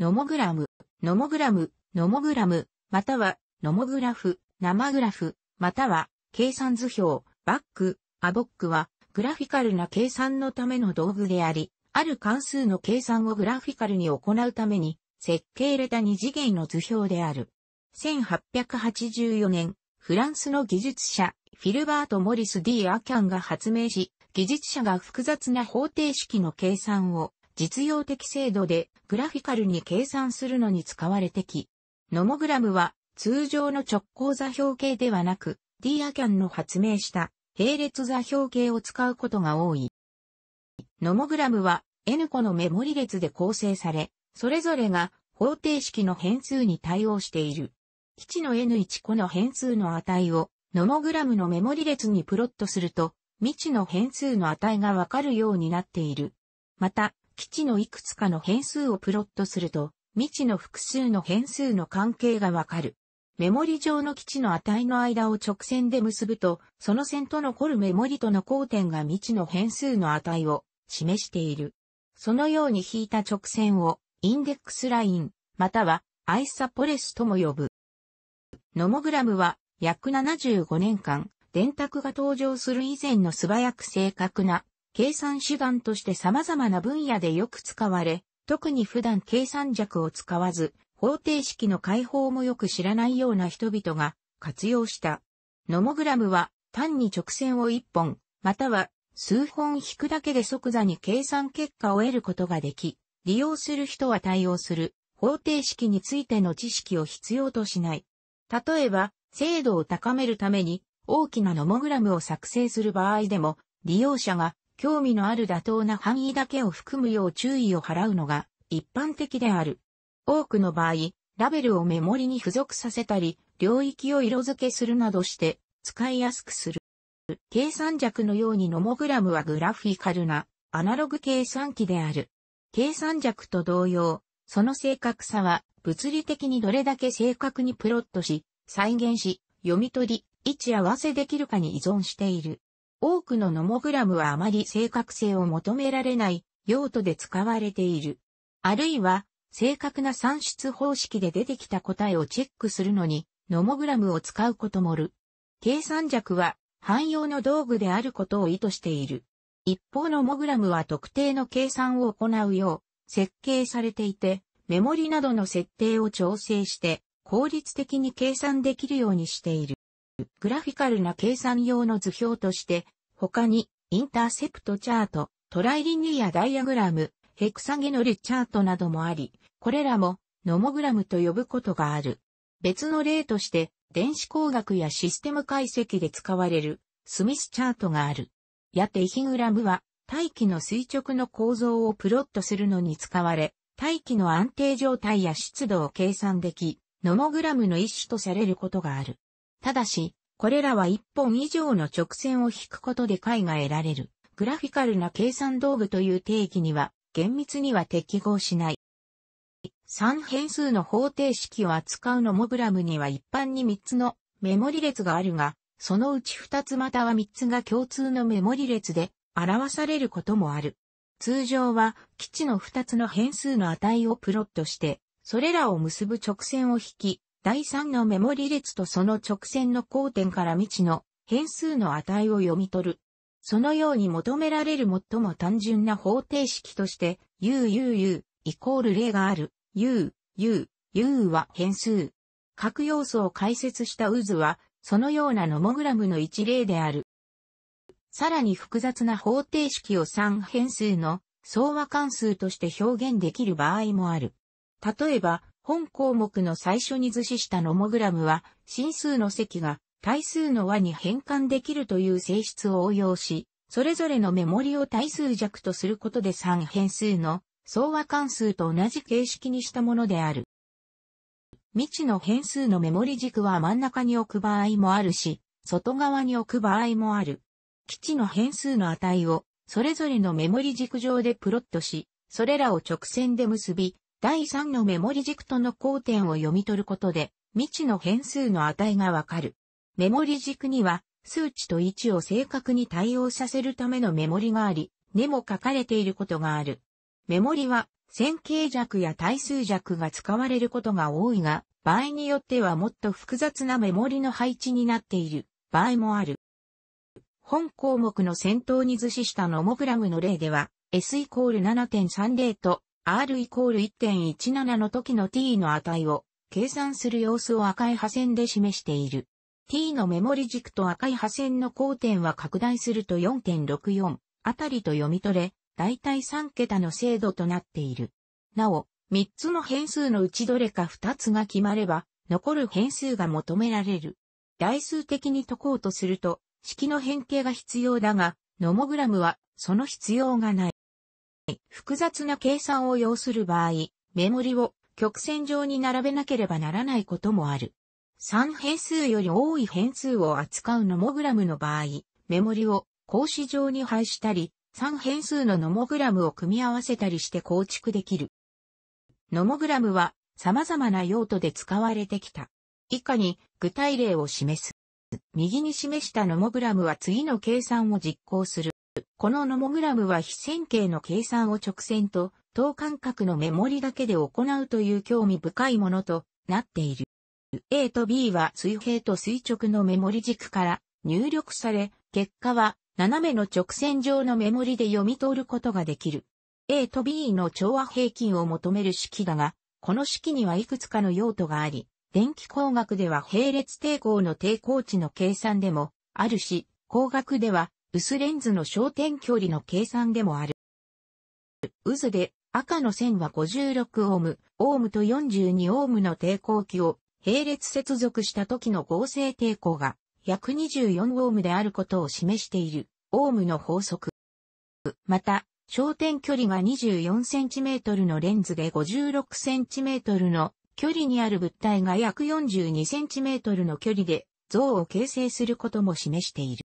ノモグラム、ノモグラム、ノモグラム、または、ノモグラフ、生グラフ、または、計算図表、バック、アボックは、グラフィカルな計算のための道具であり、ある関数の計算をグラフィカルに行うために、設計れた二次元の図表である。1884年、フランスの技術者、フィルバート・モリス・ D・ アキャンが発明し、技術者が複雑な方程式の計算を実用的精度でグラフィカルに計算するのに使われてき、ノモグラムは通常の直行座標系ではなく、ディアキャンの発明した並列座標系を使うことが多い。ノモグラムは N 個のメモリ列で構成され、それぞれが方程式の変数に対応している。基地の N1 個の変数の値をノモグラムのメモリ列にプロットすると、未知の変数の値がわかるようになっている。また、基地のいくつかの変数をプロットすると、未知の複数の変数の関係がわかる。メモリ上の基地の値の間を直線で結ぶと、その線と残るメモリとの交点が未知の変数の値を示している。そのように引いた直線をインデックスライン、またはアイサポレスとも呼ぶ。ノモグラムは約75年間、電卓が登場する以前の素早く正確な計算手段として様々な分野でよく使われ、特に普段計算弱を使わず、方程式の解放もよく知らないような人々が活用した。ノモグラムは単に直線を1本、または数本引くだけで即座に計算結果を得ることができ、利用する人は対応する方程式についての知識を必要としない。例えば、精度を高めるために大きなノモグラムを作成する場合でも、利用者が興味のある妥当な範囲だけを含むよう注意を払うのが一般的である。多くの場合、ラベルをメモリに付属させたり、領域を色付けするなどして使いやすくする。計算弱のようにノモグラムはグラフィカルなアナログ計算機である。計算弱と同様、その正確さは物理的にどれだけ正確にプロットし、再現し、読み取り、位置合わせできるかに依存している。多くのノモグラムはあまり正確性を求められない用途で使われている。あるいは、正確な算出方式で出てきた答えをチェックするのに、ノモグラムを使うこともる。計算尺は、汎用の道具であることを意図している。一方ノモグラムは特定の計算を行うよう、設計されていて、メモリなどの設定を調整して、効率的に計算できるようにしている。グラフィカルな計算用の図表として、他に、インターセプトチャート、トライリニアダイアグラム、ヘクサゲノルチャートなどもあり、これらも、ノモグラムと呼ぶことがある。別の例として、電子工学やシステム解析で使われる、スミスチャートがある。やてヒグラムは、大気の垂直の構造をプロットするのに使われ、大気の安定状態や湿度を計算でき、ノモグラムの一種とされることがある。ただし、これらは1本以上の直線を引くことで解が得られる。グラフィカルな計算道具という定義には、厳密には適合しない。三変数の方程式を扱うノモグラムには一般に3つのメモリ列があるが、そのうち2つまたは3つが共通のメモリ列で表されることもある。通常は基地の2つの変数の値をプロットして、それらを結ぶ直線を引き、第3のメモリ列とその直線の交点から未知の変数の値を読み取る。そのように求められる最も単純な方程式として、UUU イコール例がある U、U、U は変数。各要素を解説した渦は、そのようなノモグラムの一例である。さらに複雑な方程式を3変数の相和関数として表現できる場合もある。例えば、本項目の最初に図示したノモグラムは、真数の積が対数の和に変換できるという性質を応用し、それぞれのメモリを対数弱とすることで3変数の相和関数と同じ形式にしたものである。未知の変数のメモリ軸は真ん中に置く場合もあるし、外側に置く場合もある。基地の変数の値を、それぞれのメモリ軸上でプロットし、それらを直線で結び、第3のメモリ軸との交点を読み取ることで、未知の変数の値がわかる。メモリ軸には、数値と位置を正確に対応させるためのメモリがあり、根も書かれていることがある。メモリは、線形弱や対数弱が使われることが多いが、場合によってはもっと複雑なメモリの配置になっている場合もある。本項目の先頭に図示したノモグラムの例では、S イコール7.30と R イコール1.17の時の t の値を計算する様子を赤い波線で示している。t のメモリ軸と赤い波線の交点は拡大すると4.64あたりと読み取れ、大体3桁の精度となっている。なお、3つの変数のうちどれか2つが決まれば、残る変数が求められる。代数的に解こうとすると、式の変形が必要だが、ノモグラムはその必要がない。複雑な計算を要する場合、メモリを曲線上に並べなければならないこともある。3変数より多い変数を扱うノモグラムの場合、メモリを格子状に配したり、3変数のノモグラムを組み合わせたりして構築できる。ノモグラムは様々な用途で使われてきた。以下に具体例を示す。右に示したノモグラムは次の計算を実行する。このノモグラムは非線形の計算を直線と等間隔のメモリだけで行うという興味深いものとなっている。A と B は水平と垂直のメモリ軸から入力され、結果は斜めの直線上のメモリで読み取ることができる。A と B の調和平均を求める式だが、この式にはいくつかの用途があり、電気工学では並列抵抗の抵抗値の計算でもあるし、工学では薄レンズの焦点距離の計算でもある。渦で赤の線は56オーム、オームと42オームの抵抗器を並列接続した時の合成抵抗が約24オームであることを示しているオームの法則。また、焦点距離が2 4トルのレンズで5 6トルの距離にある物体が約4 2トルの距離で像を形成することも示している。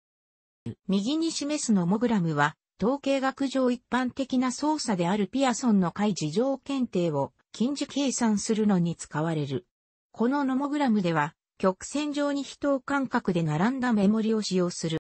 右に示すノモグラムは、統計学上一般的な操作であるピアソンの解事情検定を近似計算するのに使われる。このノモグラムでは、曲線上に非等間隔で並んだメモリを使用する。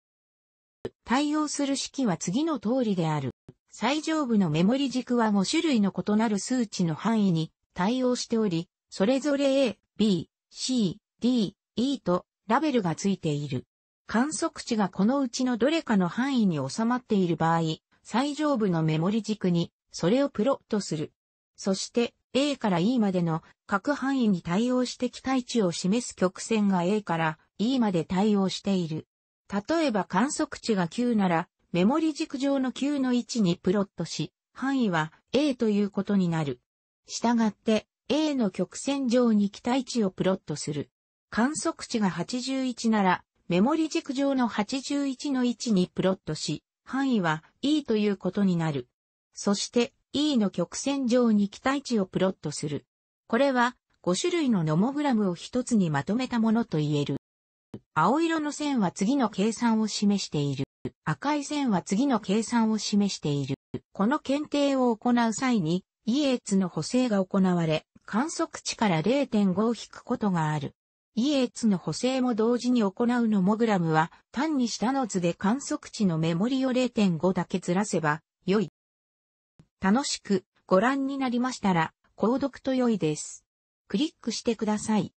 対応する式は次の通りである。最上部のメモリ軸は5種類の異なる数値の範囲に対応しており、それぞれ A、B、C、D、E とラベルがついている。観測値がこのうちのどれかの範囲に収まっている場合、最上部のメモリ軸にそれをプロットする。そして A から E までの各範囲に対応して期待値を示す曲線が A から E まで対応している。例えば観測値が9なら、メモリ軸上の9の位置にプロットし、範囲は A ということになる。したがって A の曲線上に期待値をプロットする。観測値が81なら、メモリ軸上の81の位置にプロットし、範囲は E ということになる。そして E の曲線上に期待値をプロットする。これは5種類のノモグラムを一つにまとめたものと言える。青色の線は次の計算を示している。赤い線は次の計算を示している。この検定を行う際に、e エの補正が行われ、観測値から0.5を引くことがある。イエーツの補正も同時に行うノモグラムは、単に下の図で観測値のメモリを0.5だけずらせば、良い。楽しくご覧になりましたら、購読と良いです。クリックしてください。